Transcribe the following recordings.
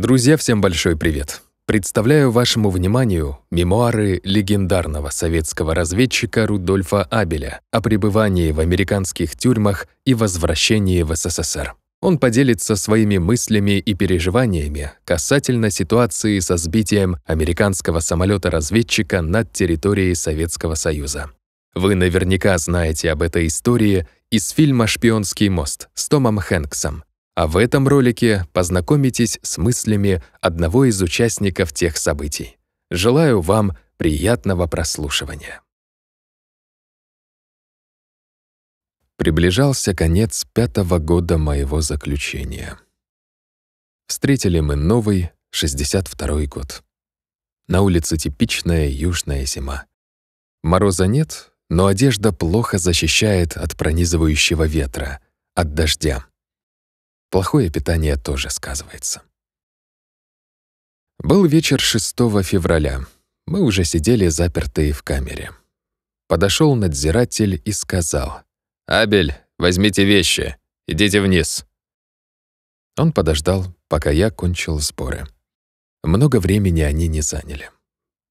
Друзья, всем большой привет! Представляю вашему вниманию мемуары легендарного советского разведчика Рудольфа Абеля о пребывании в американских тюрьмах и возвращении в СССР. Он поделится своими мыслями и переживаниями касательно ситуации со сбитием американского самолета-разведчика над территорией Советского Союза. Вы наверняка знаете об этой истории из фильма «Шпионский мост» с Томом Хэнксом, а в этом ролике познакомитесь с мыслями одного из участников тех событий. Желаю вам приятного прослушивания. Приближался конец пятого года моего заключения. Встретили мы новый, 62-й год. На улице типичная южная зима. Мороза нет, но одежда плохо защищает от пронизывающего ветра, от дождя. Плохое питание тоже сказывается. Был вечер 6 февраля. Мы уже сидели запертые в камере. Подошел надзиратель и сказал. «Абель, возьмите вещи. Идите вниз». Он подождал, пока я кончил сборы. Много времени они не заняли.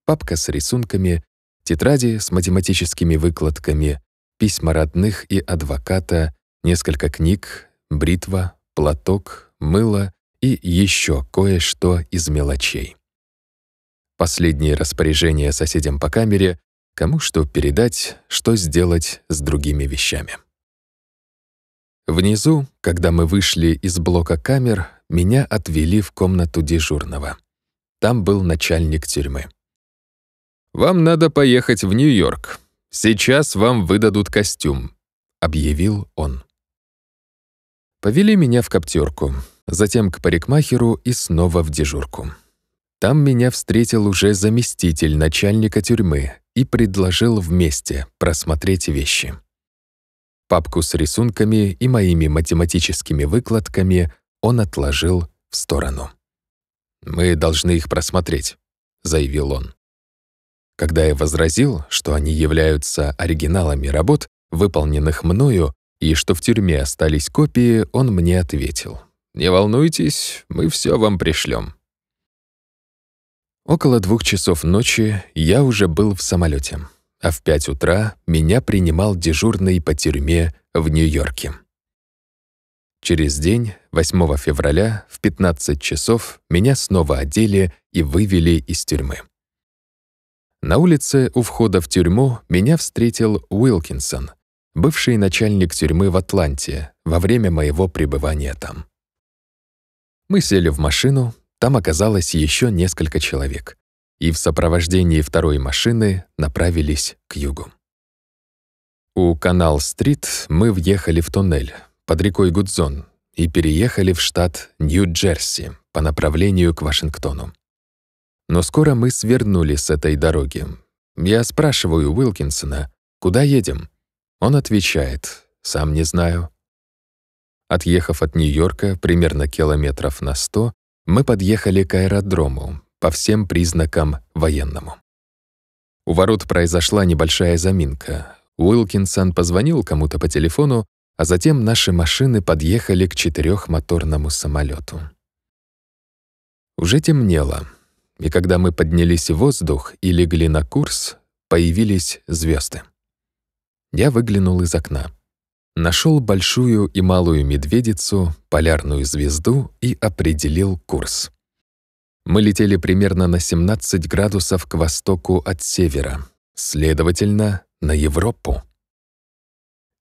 Папка с рисунками, тетради с математическими выкладками, письма родных и адвоката, несколько книг, бритва, платок, мыло и еще кое-что из мелочей. Последние распоряжения соседям по камере, кому что передать, что сделать с другими вещами. Внизу, когда мы вышли из блока камер, меня отвели в комнату дежурного. Там был начальник тюрьмы. «Вам надо поехать в Нью-Йорк. Сейчас вам выдадут костюм», — объявил он. Повели меня в коптерку, затем к парикмахеру и снова в дежурку. Там меня встретил уже заместитель начальника тюрьмы и предложил вместе просмотреть вещи. Папку с рисунками и моими математическими выкладками он отложил в сторону. «Мы должны их просмотреть», — заявил он. Когда я возразил, что они являются оригиналами работ, выполненных мною, и что в тюрьме остались копии, он мне ответил. «Не волнуйтесь, мы все вам пришлем. Около двух часов ночи я уже был в самолете, а в пять утра меня принимал дежурный по тюрьме в Нью-Йорке. Через день, 8 февраля, в 15 часов, меня снова одели и вывели из тюрьмы. На улице у входа в тюрьму меня встретил Уилкинсон, бывший начальник тюрьмы в Атланте, во время моего пребывания там. Мы сели в машину, там оказалось еще несколько человек, и в сопровождении второй машины направились к югу. У Канал-стрит мы въехали в туннель под рекой Гудзон и переехали в штат Нью-Джерси по направлению к Вашингтону. Но скоро мы свернули с этой дороги. Я спрашиваю Уилкинсона, куда едем? Он отвечает «Сам не знаю». Отъехав от Нью-Йорка примерно километров на сто, мы подъехали к аэродрому, по всем признакам военному. У ворот произошла небольшая заминка. Уилкинсон позвонил кому-то по телефону, а затем наши машины подъехали к четырехмоторному самолету. Уже темнело, и когда мы поднялись в воздух и легли на курс, появились звезды. Я выглянул из окна. Нашел большую и малую медведицу, полярную звезду и определил курс. Мы летели примерно на 17 градусов к востоку от севера, следовательно, на Европу.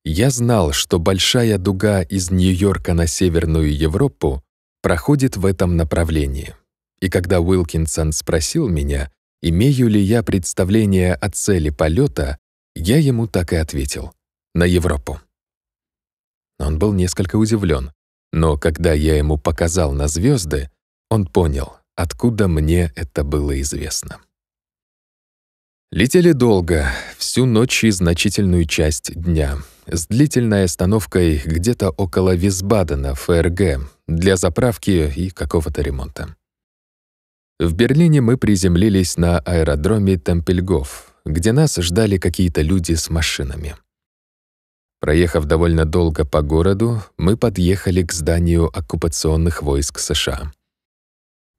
Я знал, что большая дуга из Нью-Йорка на Северную Европу проходит в этом направлении. И когда Уилкинсон спросил меня, имею ли я представление о цели полета, я ему так и ответил. На Европу. Он был несколько удивлен, но когда я ему показал на звезды, он понял, откуда мне это было известно. Летели долго, всю ночь и значительную часть дня, с длительной остановкой где-то около Висбадена, ФРГ, для заправки и какого-то ремонта. В Берлине мы приземлились на аэродроме Темпельгоф, где нас ждали какие-то люди с машинами. Проехав довольно долго по городу, мы подъехали к зданию оккупационных войск США.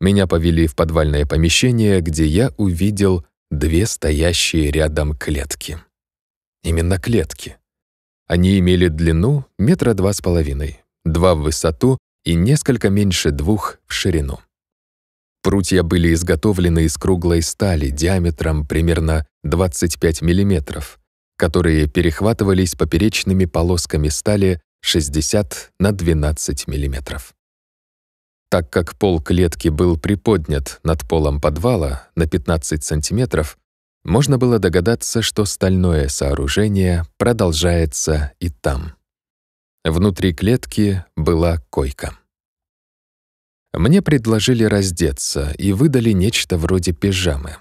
Меня повели в подвальное помещение, где я увидел две стоящие рядом клетки. Именно клетки. Они имели длину метра два с половиной, два в высоту и несколько меньше двух в ширину. Прутья были изготовлены из круглой стали диаметром примерно 25 мм, которые перехватывались поперечными полосками стали 60 на 12 мм. Так как пол клетки был приподнят над полом подвала на 15 сантиметров, можно было догадаться, что стальное сооружение продолжается и там. Внутри клетки была койка. Мне предложили раздеться и выдали нечто вроде пижамы.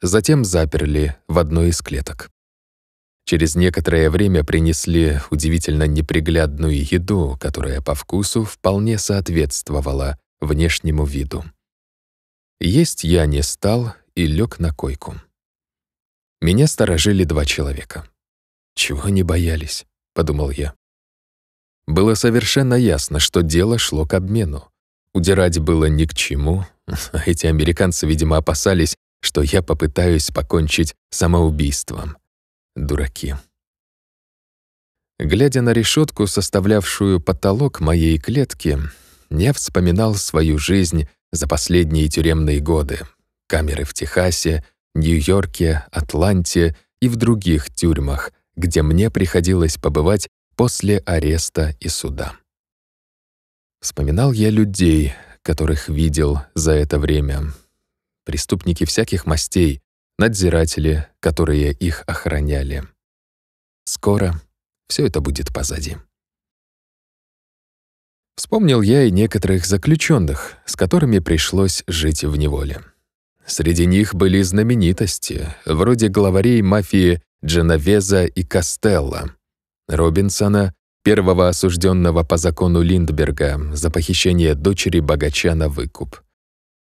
Затем заперли в одной из клеток. Через некоторое время принесли удивительно неприглядную еду, которая по вкусу вполне соответствовала внешнему виду. Есть я не стал и лег на койку. Меня сторожили два человека. «Чего не боялись?» — подумал я. Было совершенно ясно, что дело шло к обмену. Удирать было ни к чему. Эти американцы, видимо, опасались, что я попытаюсь покончить самоубийством. Дураки. Глядя на решетку, составлявшую потолок моей клетки, я вспоминал свою жизнь за последние тюремные годы. Камеры в Техасе, Нью-Йорке, Атланте и в других тюрьмах, где мне приходилось побывать после ареста и суда. Вспоминал я людей, которых видел за это время. Преступники всяких мастей, надзиратели, которые их охраняли. Скоро все это будет позади. Вспомнил я и некоторых заключенных, с которыми пришлось жить в неволе. Среди них были знаменитости, вроде главарей мафии Дженовеза и Костелла, Робинсона первого осужденного по закону Линдберга за похищение дочери богача на выкуп.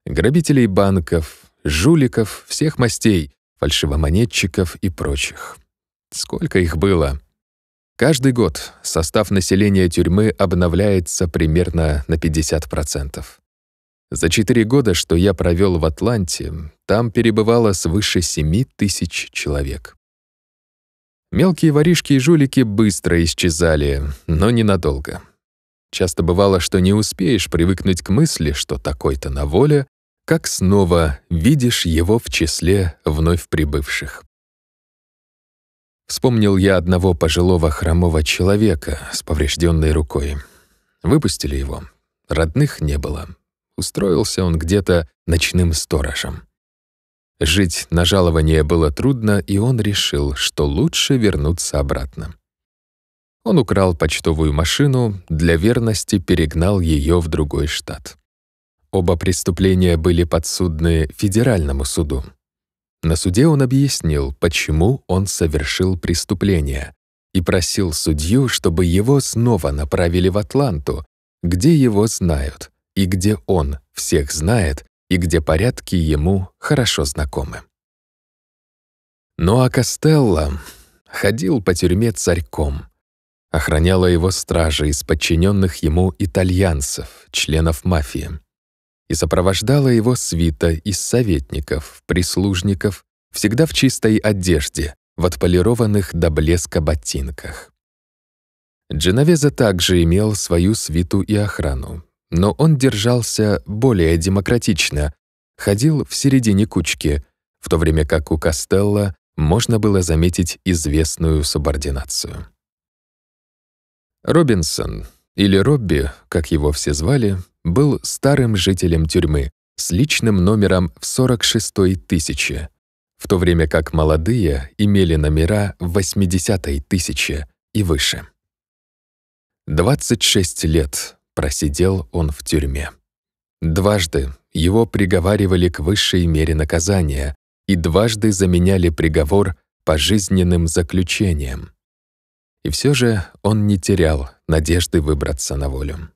Грабителей банков, жуликов всех мастей, фальшивомонетчиков и прочих. Сколько их было? Каждый год состав населения тюрьмы обновляется примерно на 50%. За четыре года, что я провел в Атланте, там перебывало свыше 7 тысяч человек. Мелкие воришки и жулики быстро исчезали, но ненадолго. Часто бывало, что не успеешь привыкнуть к мысли, что такой-то на воле, как снова видишь его в числе вновь прибывших. Вспомнил я одного пожилого хромого человека с поврежденной рукой. Выпустили его. Родных не было. Устроился он где-то ночным сторожем. Жить на жалование было трудно, и он решил, что лучше вернуться обратно. Он украл почтовую машину, для верности перегнал ее в другой штат. Оба преступления были подсудны федеральному суду. На суде он объяснил, почему он совершил преступление, и просил судью, чтобы его снова направили в Атланту, где его знают и где он всех знает и где порядки ему хорошо знакомы. Ну а Костелло ходил по тюрьме царьком. Охраняла его стража из подчиненных ему итальянцев, членов мафии, и сопровождала его свита из советников, прислужников, всегда в чистой одежде, в отполированных до блеска ботинках. Дженовеза также имел свою свиту и охрану, но он держался более демократично, ходил в середине кучки, в то время как у Костелла можно было заметить известную субординацию. Робинсон, или Робби, как его все звали, был старым жителем тюрьмы с личным номером в 46-й тысячи, в то время как молодые имели номера в 80-й тысяче и выше. 26 лет просидел он в тюрьме. Дважды его приговаривали к высшей мере наказания и дважды заменяли приговор пожизненным заключением. И все же он не терял надежды выбраться на волю.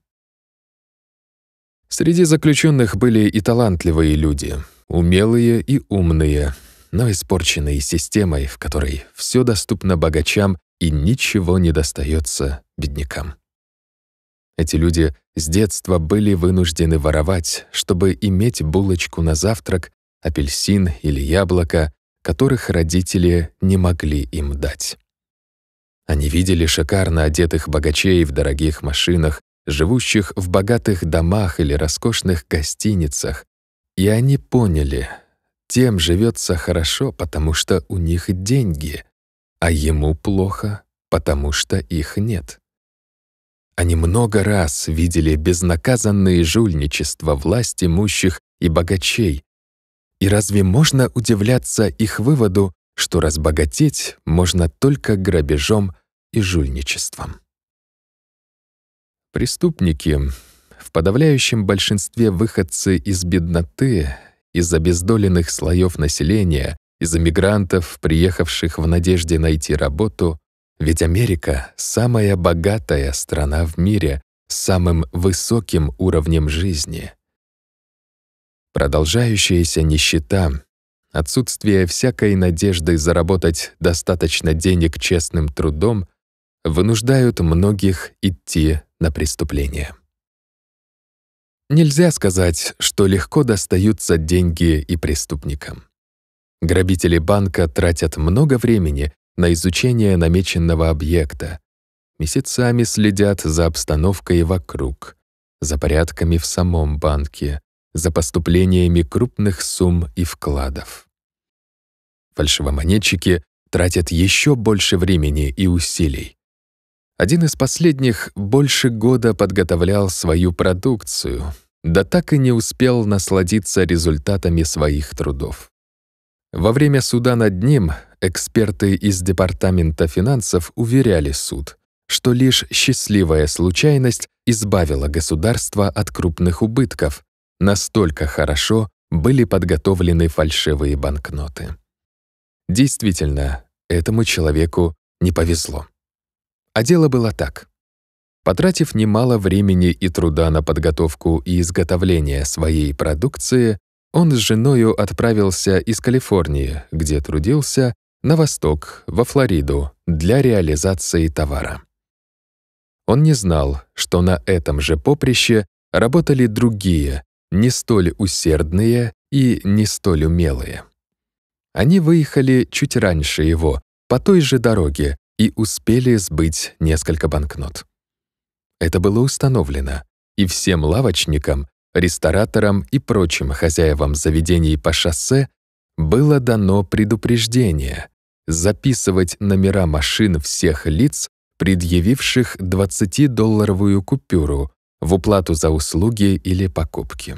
Среди заключенных были и талантливые люди, умелые и умные, но испорченные системой, в которой все доступно богачам и ничего не достается беднякам. Эти люди с детства были вынуждены воровать, чтобы иметь булочку на завтрак, апельсин или яблоко, которых родители не могли им дать. Они видели шикарно одетых богачей в дорогих машинах, живущих в богатых домах или роскошных гостиницах, и они поняли, тем живется хорошо, потому что у них деньги, а ему плохо, потому что их нет. Они много раз видели безнаказанные жульничества власть имущих и богачей. И разве можно удивляться их выводу, что разбогатеть можно только грабежом и жульничеством? Преступники, в подавляющем большинстве выходцы из бедноты, из обездоленных слоев населения, из эмигрантов, приехавших в надежде найти работу, ведь Америка — самая богатая страна в мире с самым высоким уровнем жизни. Продолжающаяся нищета, отсутствие всякой надежды заработать достаточно денег честным трудом вынуждают многих идти на преступление. Нельзя сказать, что легко достаются деньги и преступникам. Грабители банка тратят много времени на изучение намеченного объекта. Месяцами следят за обстановкой вокруг, за порядками в самом банке, за поступлениями крупных сумм и вкладов. Фальшивомонетчики тратят еще больше времени и усилий. Один из последних больше года подготовлял свою продукцию, да так и не успел насладиться результатами своих трудов. Во время суда над ним эксперты из Департамента финансов уверяли суд, что лишь счастливая случайность избавила государство от крупных убытков, настолько хорошо были подготовлены фальшивые банкноты. Действительно, этому человеку не повезло. А дело было так. Потратив немало времени и труда на подготовку и изготовление своей продукции, он с женою отправился из Калифорнии, где трудился, на восток, во Флориду, для реализации товара. Он не знал, что на этом же поприще работали другие, не столь усердные и не столь умелые. Они выехали чуть раньше его, по той же дороге, и успели сбыть несколько банкнот. Это было установлено, и всем лавочникам рестораторам и прочим хозяевам заведений по шоссе было дано предупреждение записывать номера машин всех лиц, предъявивших 20-долларовую купюру в уплату за услуги или покупки.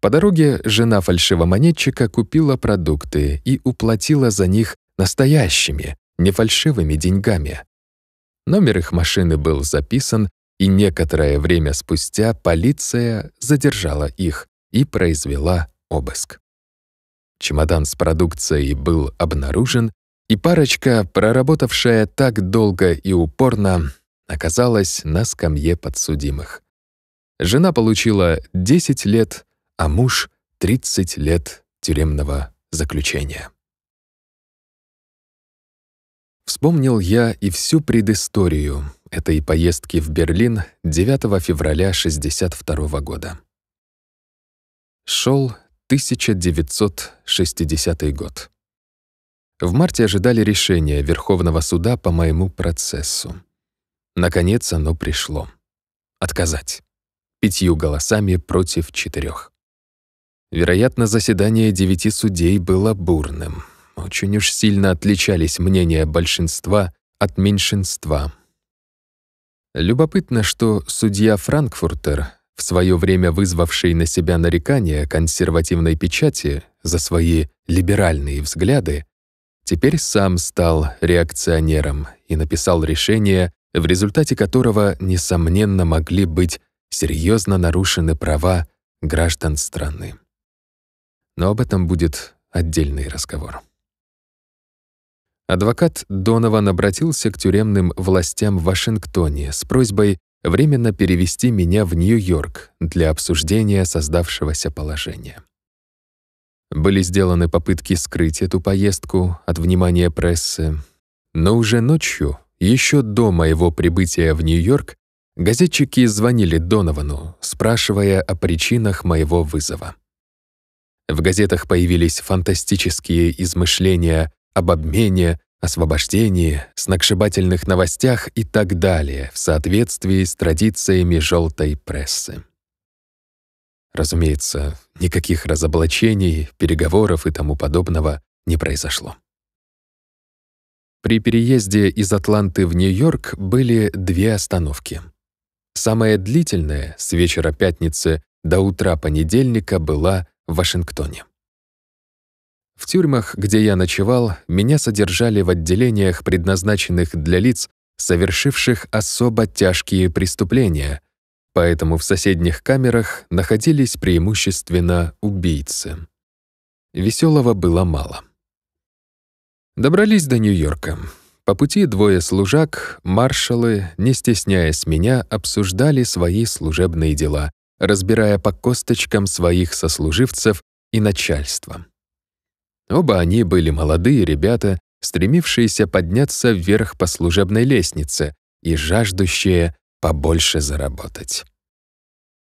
По дороге жена фальшивомонетчика купила продукты и уплатила за них настоящими, не фальшивыми деньгами. Номер их машины был записан и некоторое время спустя полиция задержала их и произвела обыск. Чемодан с продукцией был обнаружен, и парочка, проработавшая так долго и упорно, оказалась на скамье подсудимых. Жена получила 10 лет, а муж — 30 лет тюремного заключения. Вспомнил я и всю предысторию, этой поездки в Берлин 9 февраля 1962 года. Шел 1960 год. В марте ожидали решения Верховного суда по моему процессу. Наконец оно пришло. Отказать. Пятью голосами против четырех. Вероятно, заседание девяти судей было бурным. Очень уж сильно отличались мнения большинства от меньшинства. Любопытно, что судья Франкфуртер, в свое время вызвавший на себя нарекания консервативной печати за свои либеральные взгляды, теперь сам стал реакционером и написал решение, в результате которого, несомненно, могли быть серьезно нарушены права граждан страны. Но об этом будет отдельный разговор адвокат Донован обратился к тюремным властям в Вашингтоне с просьбой временно перевести меня в Нью-Йорк для обсуждения создавшегося положения. Были сделаны попытки скрыть эту поездку от внимания прессы, но уже ночью, еще до моего прибытия в Нью-Йорк, газетчики звонили Доновану, спрашивая о причинах моего вызова. В газетах появились фантастические измышления об обмене, освобождении, сногсшибательных новостях и так далее в соответствии с традициями желтой прессы. Разумеется, никаких разоблачений, переговоров и тому подобного не произошло. При переезде из Атланты в Нью-Йорк были две остановки. Самая длительная с вечера пятницы до утра понедельника была в Вашингтоне. В тюрьмах, где я ночевал, меня содержали в отделениях, предназначенных для лиц, совершивших особо тяжкие преступления, поэтому в соседних камерах находились преимущественно убийцы. Веселого было мало. Добрались до Нью-Йорка. По пути двое служак, маршалы, не стесняясь меня, обсуждали свои служебные дела, разбирая по косточкам своих сослуживцев и начальства. Оба они были молодые ребята, стремившиеся подняться вверх по служебной лестнице и жаждущие побольше заработать.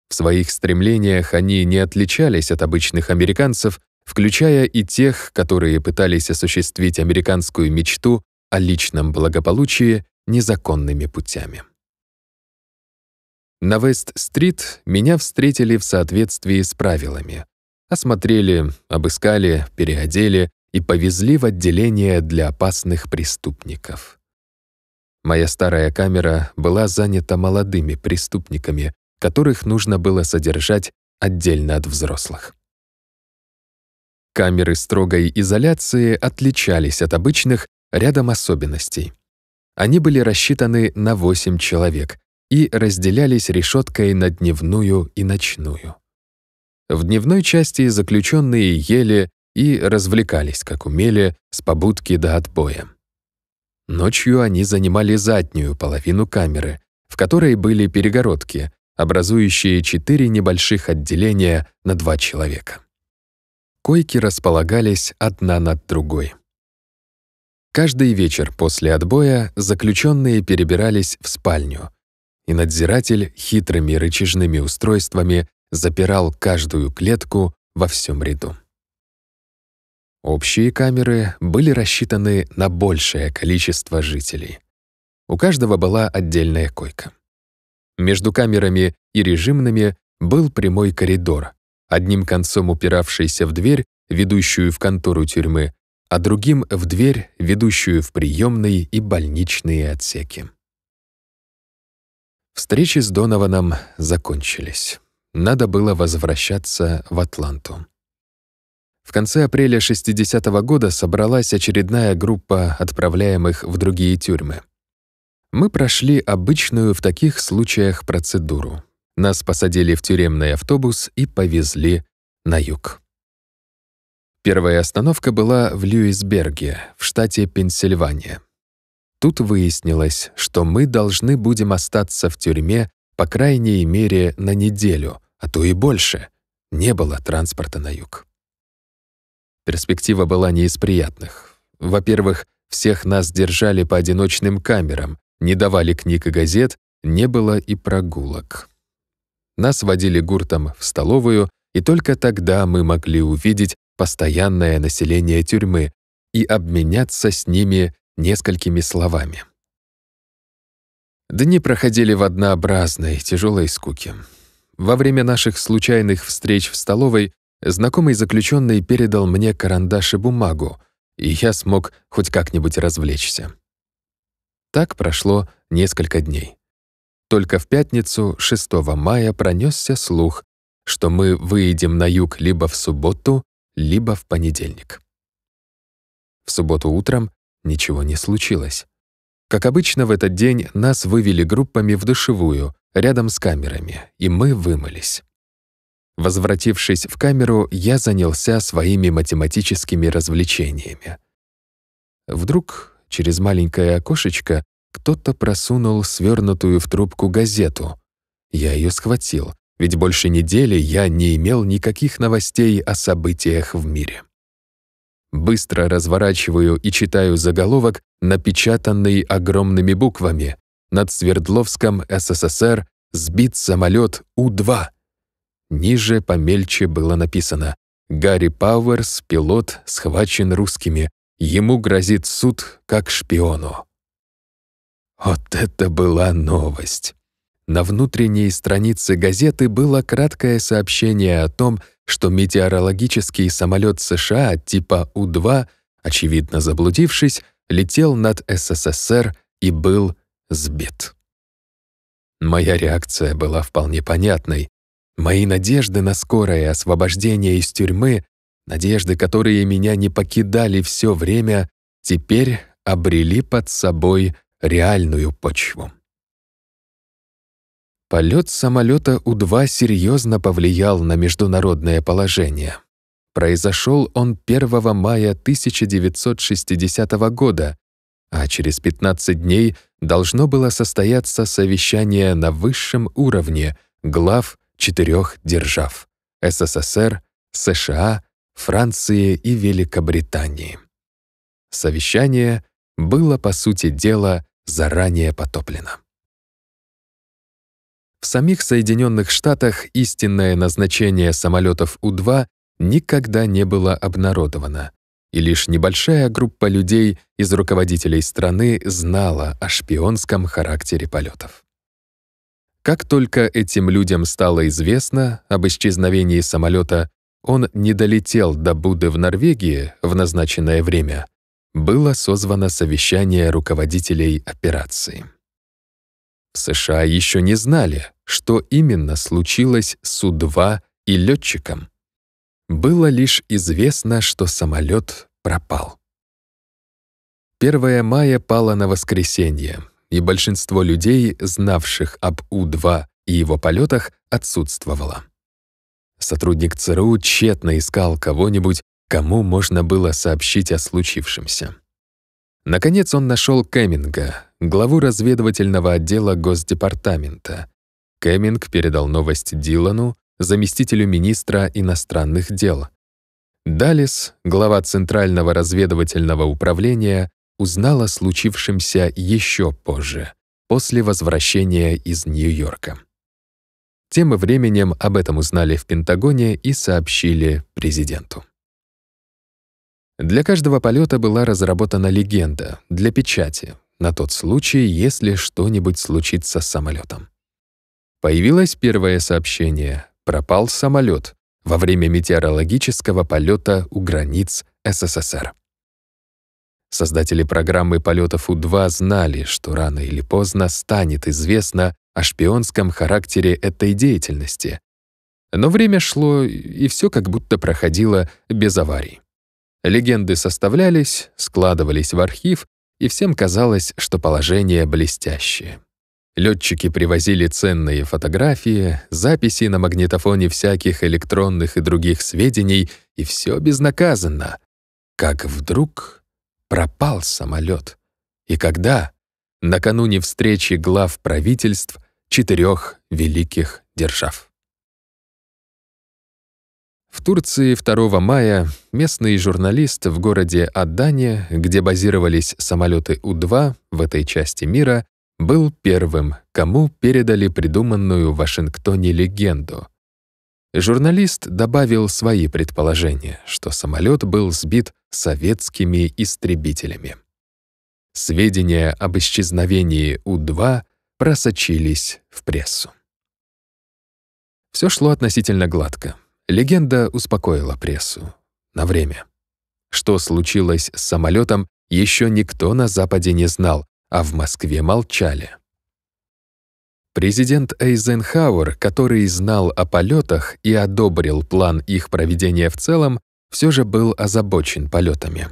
В своих стремлениях они не отличались от обычных американцев, включая и тех, которые пытались осуществить американскую мечту о личном благополучии незаконными путями. На Вест-стрит меня встретили в соответствии с правилами осмотрели, обыскали, переодели и повезли в отделение для опасных преступников. Моя старая камера была занята молодыми преступниками, которых нужно было содержать отдельно от взрослых. Камеры строгой изоляции отличались от обычных рядом особенностей. Они были рассчитаны на 8 человек и разделялись решеткой на дневную и ночную. В дневной части заключенные ели и развлекались, как умели, с побудки до отбоя. Ночью они занимали заднюю половину камеры, в которой были перегородки, образующие четыре небольших отделения на два человека. Койки располагались одна над другой. Каждый вечер после отбоя заключенные перебирались в спальню, и надзиратель хитрыми рычажными устройствами запирал каждую клетку во всем ряду. Общие камеры были рассчитаны на большее количество жителей. У каждого была отдельная койка. Между камерами и режимными был прямой коридор, одним концом упиравшийся в дверь, ведущую в контору тюрьмы, а другим — в дверь, ведущую в приемные и больничные отсеки. Встречи с Донованом закончились надо было возвращаться в Атланту. В конце апреля 60 -го года собралась очередная группа отправляемых в другие тюрьмы. Мы прошли обычную в таких случаях процедуру. Нас посадили в тюремный автобус и повезли на юг. Первая остановка была в Льюисберге, в штате Пенсильвания. Тут выяснилось, что мы должны будем остаться в тюрьме по крайней мере на неделю, а то и больше, не было транспорта на юг. Перспектива была не из приятных. Во-первых, всех нас держали по одиночным камерам, не давали книг и газет, не было и прогулок. Нас водили гуртом в столовую, и только тогда мы могли увидеть постоянное население тюрьмы и обменяться с ними несколькими словами. Дни проходили в однообразной, тяжелой скуке. Во время наших случайных встреч в столовой знакомый заключенный передал мне карандаш и бумагу, и я смог хоть как-нибудь развлечься. Так прошло несколько дней. Только в пятницу, 6 мая, пронесся слух, что мы выедем на юг либо в субботу, либо в понедельник. В субботу утром ничего не случилось. Как обычно, в этот день нас вывели группами в душевую, рядом с камерами, и мы вымылись. Возвратившись в камеру, я занялся своими математическими развлечениями. Вдруг через маленькое окошечко кто-то просунул свернутую в трубку газету. Я ее схватил, ведь больше недели я не имел никаких новостей о событиях в мире. Быстро разворачиваю и читаю заголовок, напечатанный огромными буквами над Свердловском СССР сбит самолет У-2. Ниже помельче было написано «Гарри Пауэрс, пилот, схвачен русскими. Ему грозит суд как шпиону». Вот это была новость! На внутренней странице газеты было краткое сообщение о том, что метеорологический самолет США типа У-2, очевидно заблудившись, летел над СССР и был сбит. Моя реакция была вполне понятной. Мои надежды на скорое освобождение из тюрьмы, надежды, которые меня не покидали все время, теперь обрели под собой реальную почву. Полет самолета У-2 серьезно повлиял на международное положение. Произошел он 1 мая 1960 года, а через 15 дней должно было состояться совещание на высшем уровне глав четырех держав — СССР, США, Франции и Великобритании. Совещание было, по сути дела, заранее потоплено. В самих Соединенных Штатах истинное назначение самолетов У-2 никогда не было обнародовано, и лишь небольшая группа людей из руководителей страны знала о шпионском характере полетов. Как только этим людям стало известно об исчезновении самолета, он не долетел до Буды в Норвегии в назначенное время, было созвано совещание руководителей операции. В США еще не знали, что именно случилось с У-2 и летчиком, было лишь известно, что самолет пропал. 1 мая пало на воскресенье, и большинство людей, знавших об У-2 и его полетах, отсутствовало. Сотрудник ЦРУ тщетно искал кого-нибудь, кому можно было сообщить о случившемся. Наконец он нашел Кэмминга, главу разведывательного отдела Госдепартамента. Кэмминг передал новость Дилану, заместителю министра иностранных дел. Далис, глава Центрального разведывательного управления, узнала о случившемся еще позже, после возвращения из Нью-Йорка. Тем временем об этом узнали в Пентагоне и сообщили президенту. Для каждого полета была разработана легенда для печати на тот случай, если что-нибудь случится с самолетом. Появилось первое сообщение пропал самолет во время метеорологического полета у границ СССР. Создатели программы полетов У-2 знали, что рано или поздно станет известно о шпионском характере этой деятельности. Но время шло, и все как будто проходило без аварий. Легенды составлялись, складывались в архив, и всем казалось, что положение блестящее. Летчики привозили ценные фотографии, записи на магнитофоне всяких электронных и других сведений, и все безнаказанно. Как вдруг пропал самолет. И когда? Накануне встречи глав правительств четырех великих держав. В Турции 2 мая местный журналист в городе Адане, где базировались самолеты У-2 в этой части мира, был первым, кому передали придуманную в Вашингтоне легенду. Журналист добавил свои предположения, что самолет был сбит советскими истребителями. Сведения об исчезновении У-2 просочились в прессу. Все шло относительно гладко. Легенда успокоила прессу. На время. Что случилось с самолетом, еще никто на Западе не знал, а в Москве молчали. Президент Эйзенхауэр, который знал о полетах и одобрил план их проведения в целом, все же был озабочен полетами.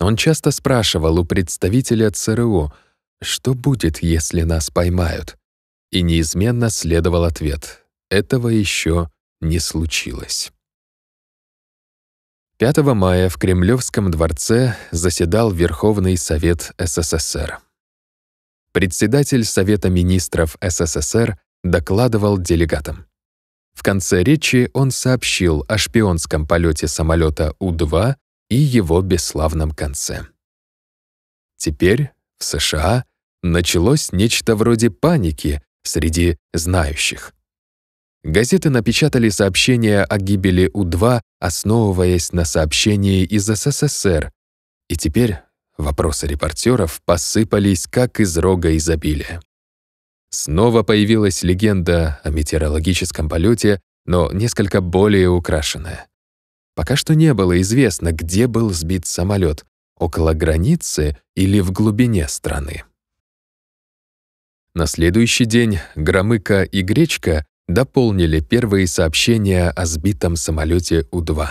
Он часто спрашивал у представителя ЦРУ, что будет, если нас поймают, и неизменно следовал ответ «этого еще не случилось». 5 мая в Кремлевском дворце заседал Верховный Совет СССР председатель Совета министров СССР докладывал делегатам. В конце речи он сообщил о шпионском полете самолета У-2 и его бесславном конце. Теперь в США началось нечто вроде паники среди знающих. Газеты напечатали сообщение о гибели У-2, основываясь на сообщении из СССР, и теперь Вопросы репортеров посыпались, как из рога изобилия. Снова появилась легенда о метеорологическом полёте, но несколько более украшенная. Пока что не было известно, где был сбит самолёт, около границы или в глубине страны. На следующий день Громыко и Гречка дополнили первые сообщения о сбитом самолёте У-2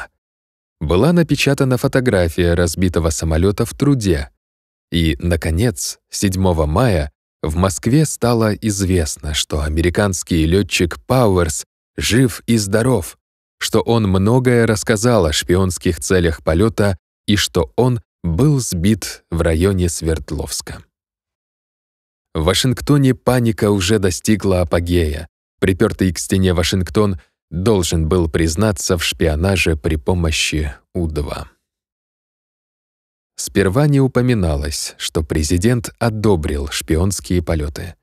была напечатана фотография разбитого самолета в труде. И, наконец, 7 мая в Москве стало известно, что американский летчик Пауэрс жив и здоров, что он многое рассказал о шпионских целях полета и что он был сбит в районе Свердловска. В Вашингтоне паника уже достигла апогея. Припертый к стене Вашингтон — должен был признаться в шпионаже при помощи У-2. Сперва не упоминалось, что президент одобрил шпионские полеты.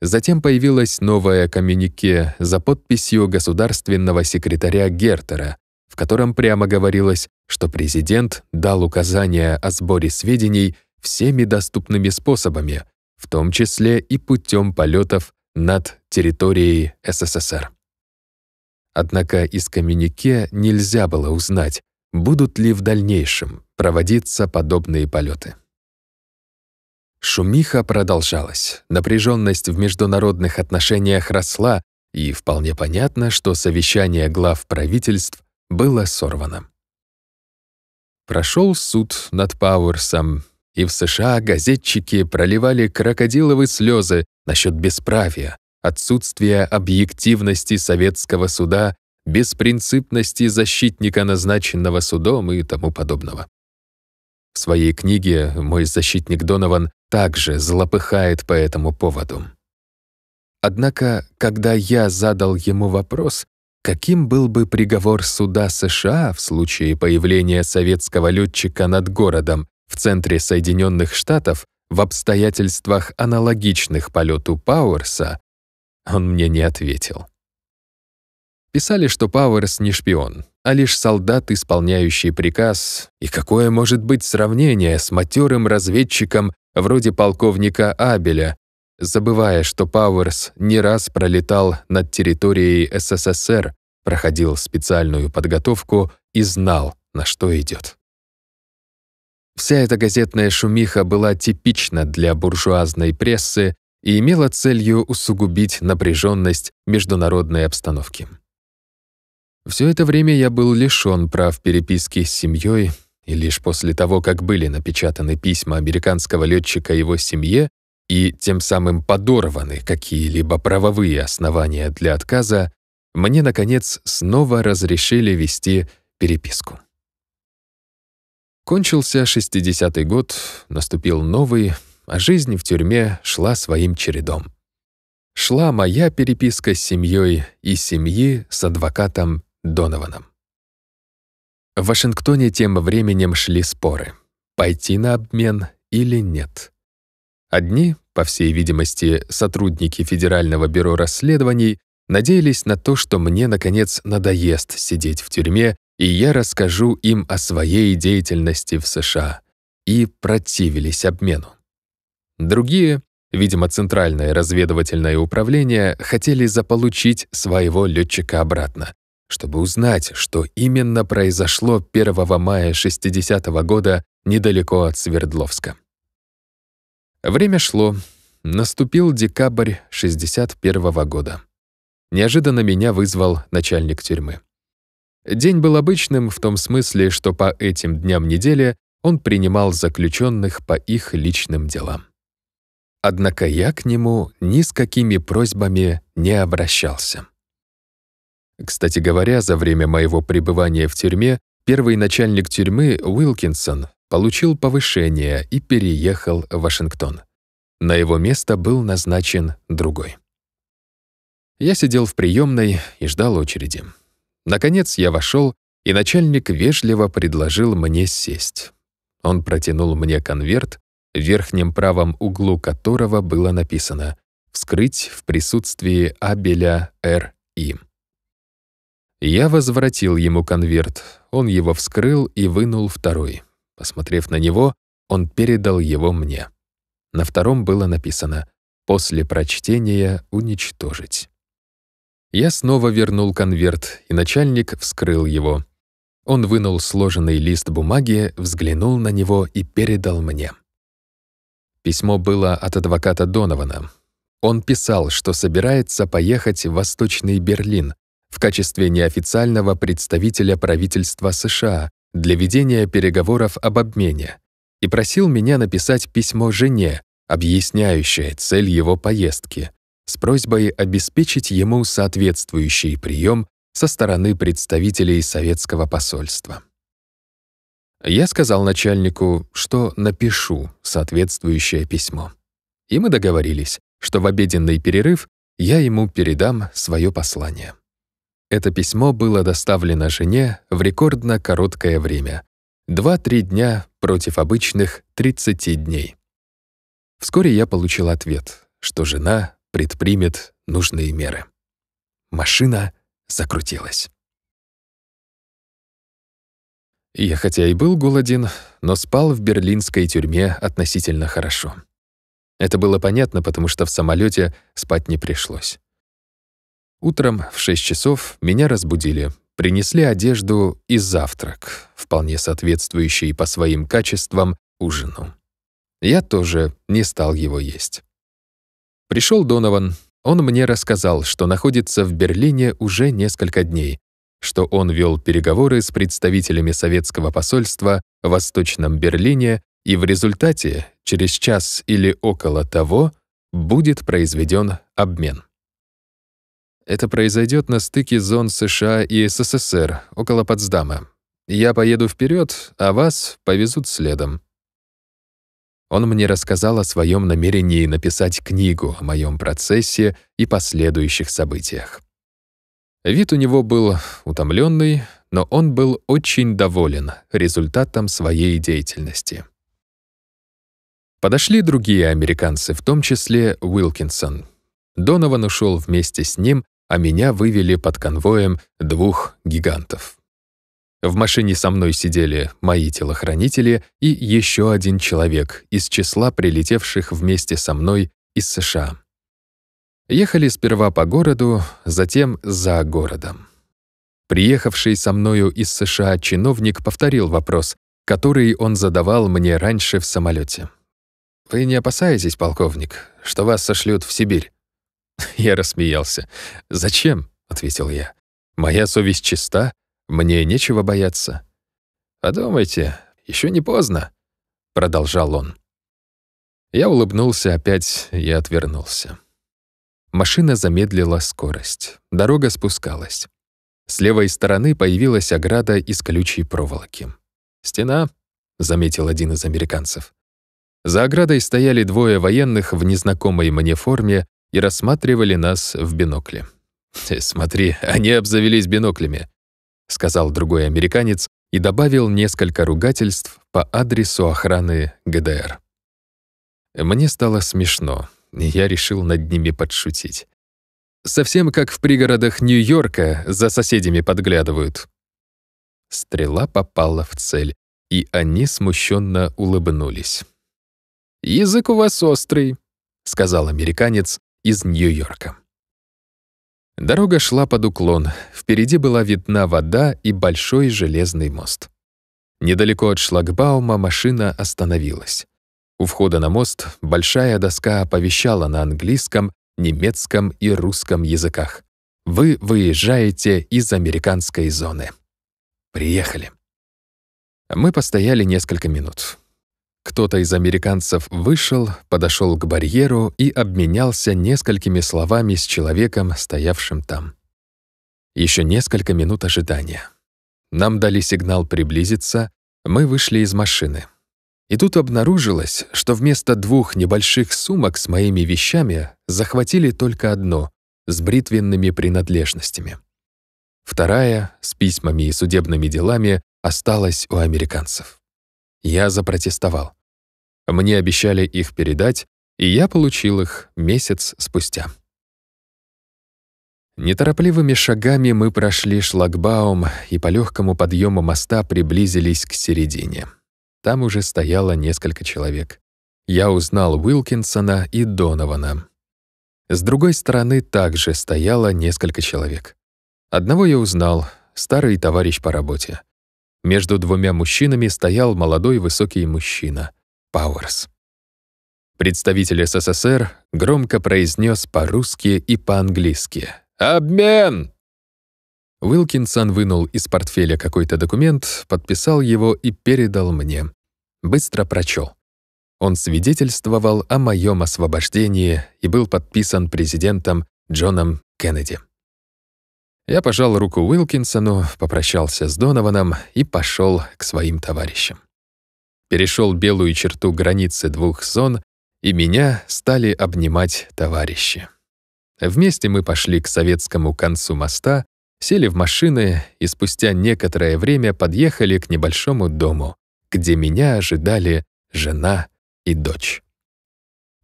Затем появилась новая коммюнике за подписью государственного секретаря Гертера, в котором прямо говорилось, что президент дал указания о сборе сведений всеми доступными способами, в том числе и путем полетов над территорией СССР. Однако из коммюнике нельзя было узнать, будут ли в дальнейшем проводиться подобные полеты. Шумиха продолжалась, напряженность в международных отношениях росла, и вполне понятно, что совещание глав правительств было сорвано. Прошел суд над Пауэрсом, и в США газетчики проливали крокодиловые слезы насчет бесправия, отсутствие объективности советского суда, беспринципности защитника, назначенного судом и тому подобного. В своей книге мой защитник Донован также злопыхает по этому поводу. Однако, когда я задал ему вопрос, каким был бы приговор суда США в случае появления советского летчика над городом в центре Соединенных Штатов в обстоятельствах аналогичных полету Пауэрса, он мне не ответил. Писали, что Пауэрс не шпион, а лишь солдат, исполняющий приказ, и какое может быть сравнение с матерым разведчиком вроде полковника Абеля, забывая, что Пауэрс не раз пролетал над территорией СССР, проходил специальную подготовку и знал, на что идет. Вся эта газетная шумиха была типична для буржуазной прессы, и имела целью усугубить напряженность международной обстановки. Всё это время я был лишён прав переписки с семьей, и лишь после того, как были напечатаны письма американского летчика его семье и тем самым подорваны какие-либо правовые основания для отказа, мне, наконец, снова разрешили вести переписку. Кончился 60-й год, наступил новый — а жизнь в тюрьме шла своим чередом. Шла моя переписка с семьей и семьи с адвокатом Донованом. В Вашингтоне тем временем шли споры, пойти на обмен или нет. Одни, по всей видимости, сотрудники Федерального бюро расследований, надеялись на то, что мне, наконец, надоест сидеть в тюрьме, и я расскажу им о своей деятельности в США, и противились обмену. Другие, видимо, Центральное разведывательное управление, хотели заполучить своего летчика обратно, чтобы узнать, что именно произошло 1 мая 60 -го года недалеко от Свердловска. Время шло. Наступил декабрь 61 -го года. Неожиданно меня вызвал начальник тюрьмы. День был обычным в том смысле, что по этим дням недели он принимал заключенных по их личным делам однако я к нему ни с какими просьбами не обращался. Кстати говоря, за время моего пребывания в тюрьме первый начальник тюрьмы Уилкинсон получил повышение и переехал в Вашингтон. На его место был назначен другой. Я сидел в приемной и ждал очереди. Наконец я вошел, и начальник вежливо предложил мне сесть. Он протянул мне конверт, в верхнем правом углу которого было написано «Вскрыть в присутствии Абеля Р.И». Я возвратил ему конверт, он его вскрыл и вынул второй. Посмотрев на него, он передал его мне. На втором было написано «После прочтения уничтожить». Я снова вернул конверт, и начальник вскрыл его. Он вынул сложенный лист бумаги, взглянул на него и передал мне. Письмо было от адвоката Донована. Он писал, что собирается поехать в Восточный Берлин в качестве неофициального представителя правительства США для ведения переговоров об обмене и просил меня написать письмо жене, объясняющее цель его поездки, с просьбой обеспечить ему соответствующий прием со стороны представителей советского посольства. Я сказал начальнику, что напишу соответствующее письмо. И мы договорились, что в обеденный перерыв я ему передам свое послание. Это письмо было доставлено жене в рекордно короткое время — два-три дня против обычных 30 дней. Вскоре я получил ответ, что жена предпримет нужные меры. Машина закрутилась. Я хотя и был голоден, но спал в берлинской тюрьме относительно хорошо. Это было понятно, потому что в самолете спать не пришлось. Утром в 6 часов меня разбудили, принесли одежду и завтрак, вполне соответствующий по своим качествам ужину. Я тоже не стал его есть. Пришел Донован. Он мне рассказал, что находится в Берлине уже несколько дней, что он вел переговоры с представителями советского посольства в Восточном Берлине и в результате, через час или около того, будет произведен обмен. Это произойдет на стыке зон США и СССР, около Потсдама. Я поеду вперед, а вас повезут следом. Он мне рассказал о своем намерении написать книгу о моем процессе и последующих событиях. Вид у него был утомленный, но он был очень доволен результатом своей деятельности. Подошли другие американцы, в том числе Уилкинсон. Донован ушел вместе с ним, а меня вывели под конвоем двух гигантов. В машине со мной сидели мои телохранители и еще один человек из числа прилетевших вместе со мной из США. Ехали сперва по городу, затем за городом. Приехавший со мною из США чиновник повторил вопрос, который он задавал мне раньше в самолете. «Вы не опасаетесь, полковник, что вас сошлют в Сибирь?» Я рассмеялся. «Зачем?» — ответил я. «Моя совесть чиста, мне нечего бояться». «Подумайте, еще не поздно», — продолжал он. Я улыбнулся опять и отвернулся. Машина замедлила скорость. Дорога спускалась. С левой стороны появилась ограда из колючей проволоки. «Стена», — заметил один из американцев. За оградой стояли двое военных в незнакомой мне форме и рассматривали нас в бинокле. «Смотри, они обзавелись биноклями», — сказал другой американец и добавил несколько ругательств по адресу охраны ГДР. Мне стало смешно. Я решил над ними подшутить. Совсем как в пригородах Нью-Йорка за соседями подглядывают. Стрела попала в цель, и они смущенно улыбнулись. «Язык у вас острый», — сказал американец из Нью-Йорка. Дорога шла под уклон, впереди была видна вода и большой железный мост. Недалеко от шлагбаума машина остановилась. У входа на мост большая доска оповещала на английском, немецком и русском языках. Вы выезжаете из американской зоны. Приехали. Мы постояли несколько минут. Кто-то из американцев вышел, подошел к барьеру и обменялся несколькими словами с человеком, стоявшим там. Еще несколько минут ожидания. Нам дали сигнал приблизиться, мы вышли из машины. И тут обнаружилось, что вместо двух небольших сумок с моими вещами захватили только одно — с бритвенными принадлежностями. Вторая, с письмами и судебными делами, осталась у американцев. Я запротестовал. Мне обещали их передать, и я получил их месяц спустя. Неторопливыми шагами мы прошли шлагбаум и по легкому подъему моста приблизились к середине. Там уже стояло несколько человек. Я узнал Уилкинсона и Донована. С другой стороны также стояло несколько человек. Одного я узнал, старый товарищ по работе. Между двумя мужчинами стоял молодой высокий мужчина — Пауэрс. Представитель СССР громко произнес по-русски и по-английски «Обмен!». Уилкинсон вынул из портфеля какой-то документ, подписал его и передал мне быстро прочел. Он свидетельствовал о моем освобождении и был подписан президентом Джоном Кеннеди. Я пожал руку Уилкинсону, попрощался с Донованом и пошел к своим товарищам. Перешел белую черту границы двух зон, и меня стали обнимать товарищи. Вместе мы пошли к советскому концу моста, сели в машины и спустя некоторое время подъехали к небольшому дому, где меня ожидали жена и дочь.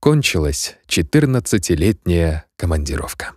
Кончилась 14-летняя командировка.